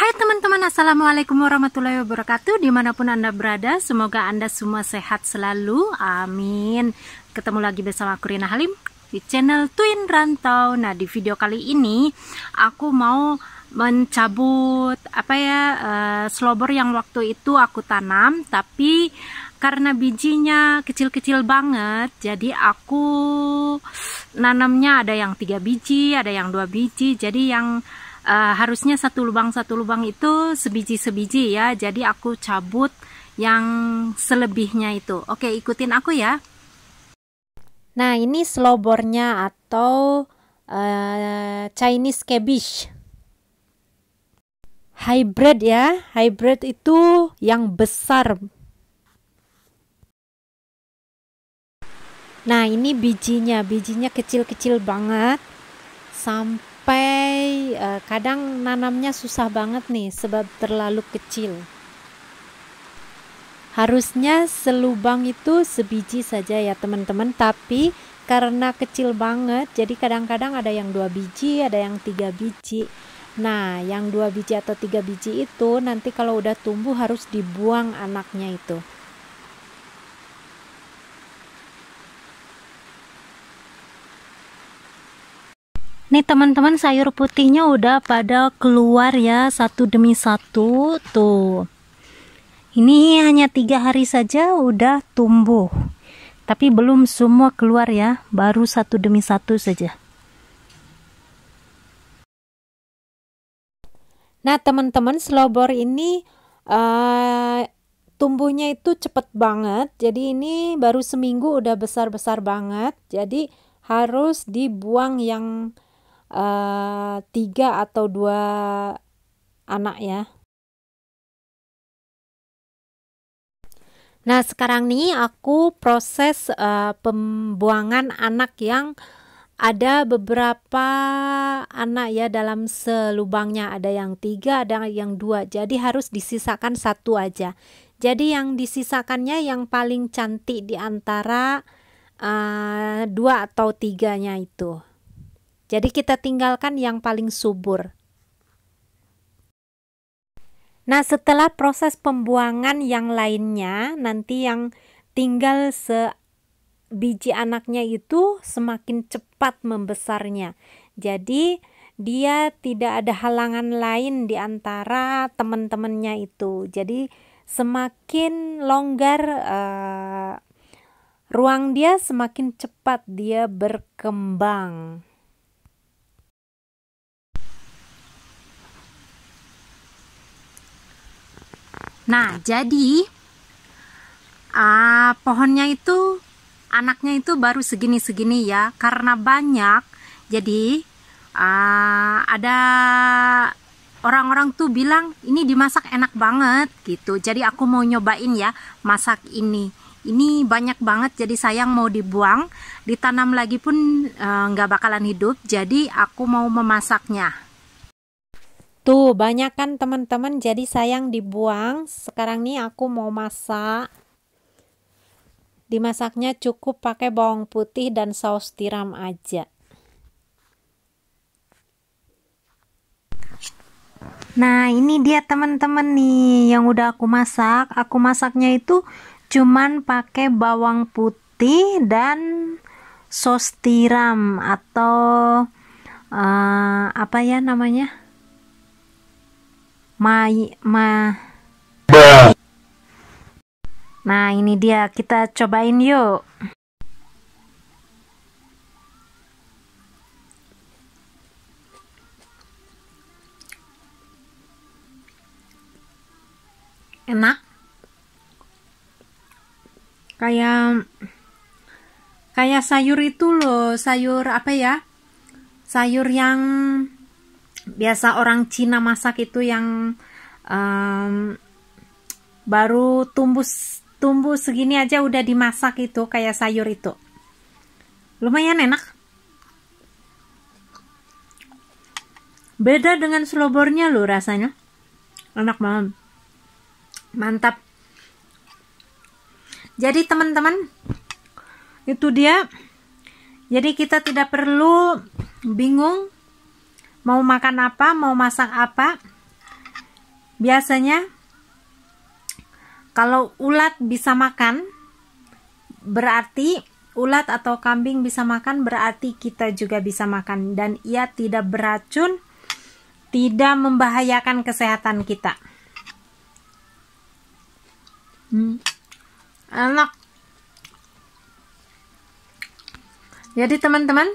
Hai teman-teman, Assalamualaikum warahmatullahi wabarakatuh Dimanapun Anda berada, semoga Anda semua sehat selalu Amin Ketemu lagi bersama aku Rina Halim Di channel Twin Rantau Nah di video kali ini Aku mau mencabut apa ya uh, eh, slobor yang waktu itu aku tanam tapi karena bijinya kecil-kecil banget jadi aku nanamnya ada yang tiga biji ada yang dua biji jadi yang Eh, harusnya satu lubang satu lubang itu sebiji-sebiji ya. Jadi aku cabut yang selebihnya itu. Oke, ikutin aku ya. Nah, ini slobornya atau uh, Chinese cabbage. Hybrid ya, hybrid itu yang besar. Nah, ini bijinya, bijinya kecil-kecil banget sampai uh, kadang nanamnya susah banget nih sebab terlalu kecil. Harusnya selubang itu sebiji saja ya teman-teman, tapi karena kecil banget, jadi kadang-kadang ada yang dua biji, ada yang tiga biji. Nah, yang dua biji atau tiga biji itu nanti kalau udah tumbuh harus dibuang anaknya itu. Nih teman-teman sayur putihnya udah pada keluar ya satu demi satu tuh. Ini hanya tiga hari saja udah tumbuh. Tapi belum semua keluar ya, baru satu demi satu saja. Nah teman-teman selobor ini uh, tumbuhnya itu cepet banget. Jadi ini baru seminggu udah besar-besar banget. Jadi harus dibuang yang uh, tiga atau dua anak ya. Nah sekarang nih aku proses uh, pembuangan anak yang ada beberapa anak ya dalam selubangnya ada yang tiga ada yang dua jadi harus disisakan satu aja jadi yang disisakannya yang paling cantik di antara uh, dua atau tiganya itu jadi kita tinggalkan yang paling subur. Nah, setelah proses pembuangan yang lainnya, nanti yang tinggal se biji anaknya itu semakin cepat membesarnya. Jadi, dia tidak ada halangan lain di antara teman-temannya itu. Jadi, semakin longgar uh, ruang dia, semakin cepat dia berkembang. Nah, jadi uh, pohonnya itu anaknya itu baru segini-segini ya, karena banyak. Jadi uh, ada orang-orang tuh bilang ini dimasak enak banget gitu. Jadi aku mau nyobain ya masak ini. Ini banyak banget jadi sayang mau dibuang, ditanam lagi pun eh, nggak e, bakalan hidup. Jadi aku mau memasaknya. Tuh, banyak kan teman-teman jadi sayang dibuang. Sekarang nih aku mau masak. Dimasaknya cukup pakai bawang putih dan saus tiram aja. Nah, ini dia teman-teman nih yang udah aku masak. Aku masaknya itu cuman pakai bawang putih dan saus tiram atau uh, apa ya namanya? mai ma Nah, ini dia. Kita cobain yuk. Enak. Kayak kayak sayur itu loh, sayur apa ya? Sayur yang biasa orang Cina masak itu yang um, baru tumbuh tumbuh segini aja udah dimasak itu kayak sayur itu lumayan enak beda dengan slobornya loh rasanya enak banget mantap jadi teman-teman itu dia jadi kita tidak perlu bingung mau makan apa, mau masak apa. Biasanya kalau ulat bisa makan berarti ulat atau kambing bisa makan berarti kita juga bisa makan dan ia tidak beracun, tidak membahayakan kesehatan kita. Hmm. Enak. Jadi teman-teman,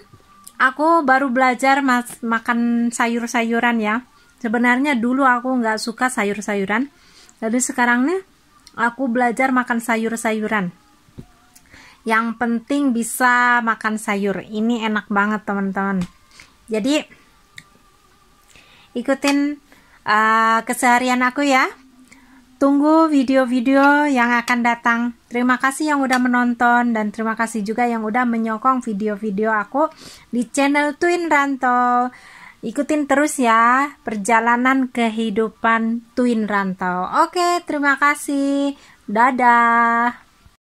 aku baru belajar mas makan sayur-sayuran ya sebenarnya dulu aku nggak suka sayur-sayuran jadi sekarang nih aku belajar makan sayur-sayuran yang penting bisa makan sayur ini enak banget teman-teman jadi ikutin uh, keseharian aku ya tunggu video-video yang akan datang. Terima kasih yang udah menonton dan terima kasih juga yang udah menyokong video-video aku di channel Twin Rantau. Ikutin terus ya perjalanan kehidupan Twin Rantau. Oke, terima kasih. Dadah.